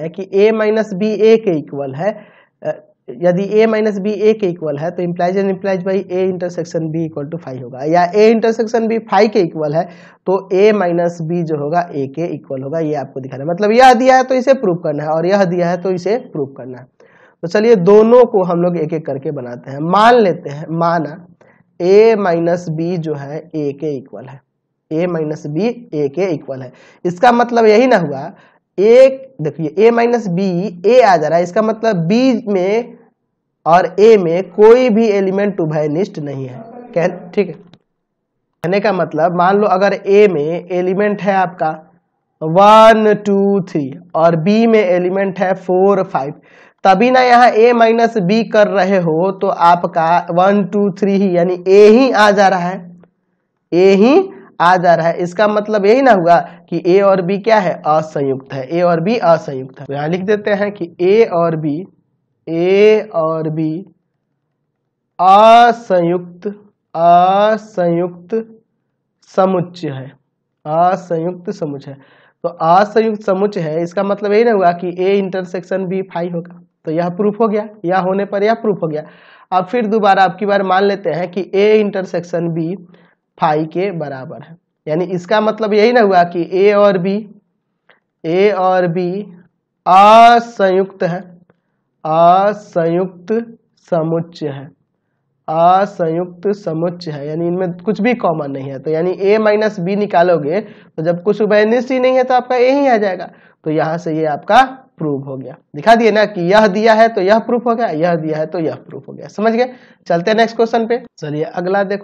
है कि a minus B ए के इक्वल है यदि a माइनस बी ए के इक्वल है तो implies and implies by a intersection b equal to five होगा या a इंटरसेक्शन b फाइव के इक्वल है तो a माइनस बी जो होगा a के इक्वल होगा ये आपको दिखाना है मतलब यह दिया है तो इसे प्रूव करना है और यह दिया है तो इसे प्रूव करना है तो चलिए दोनों को हम लोग एक एक करके बनाते हैं मान लेते हैं माना a माइनस बी जो है a के इक्वल है a माइनस बी ए के इक्वल है इसका मतलब यही ना हुआ एक देखिए ए माइनस बी ए आ जा रहा है इसका मतलब बी में और ए में कोई भी एलिमेंट उभयनिष्ठ नहीं है कह ठीक है कहने का मतलब मान लो अगर ए में एलिमेंट है आपका वन टू थ्री और बी में एलिमेंट है फोर फाइव तभी ना यहाँ ए माइनस बी कर रहे हो तो आपका वन टू थ्री ही यानी ए ही आ जा रहा है ए ही आ जा रहा है इसका मतलब यही ना हुआ कि ए और बी क्या है असंयुक्त है ए और बी असंयुक्त है तो यहां लिख देते हैं कि ए और बी ए और बी असंयुक्त असंयुक्त समुच्च है असंयुक्त समुच है तो असंयुक्त समुच है इसका मतलब यही ना हुआ कि ए इंटरसेक्शन बी फाइव होगा तो यह प्रूफ हो गया यह होने पर यह प्रूफ हो गया अब फिर दोबारा आपकी बार मान लेते हैं कि ए इंटरसेक्शन बी फाइव के बराबर है यानी इसका मतलब यही ना हुआ कि ए और बी ए और बी असंयुक्त है असंयुक्त समुच्च है असंयुक्त समुच्च है यानी इनमें कुछ भी कॉमन नहीं है तो यानी ए माइनस बी निकालोगे तो जब कुछ उभयनिष्ठ ही नहीं है तो आपका ए ही आ जाएगा तो यहां से ये आपका प्रूफ हो गया दिखा दिए ना कि यह दिया है तो यह प्रूफ हो गया यह दिया है तो यह प्रूफ हो गया समझ गए चलते हैं नेक्स्ट क्वेश्चन पे चलिए अगला देखो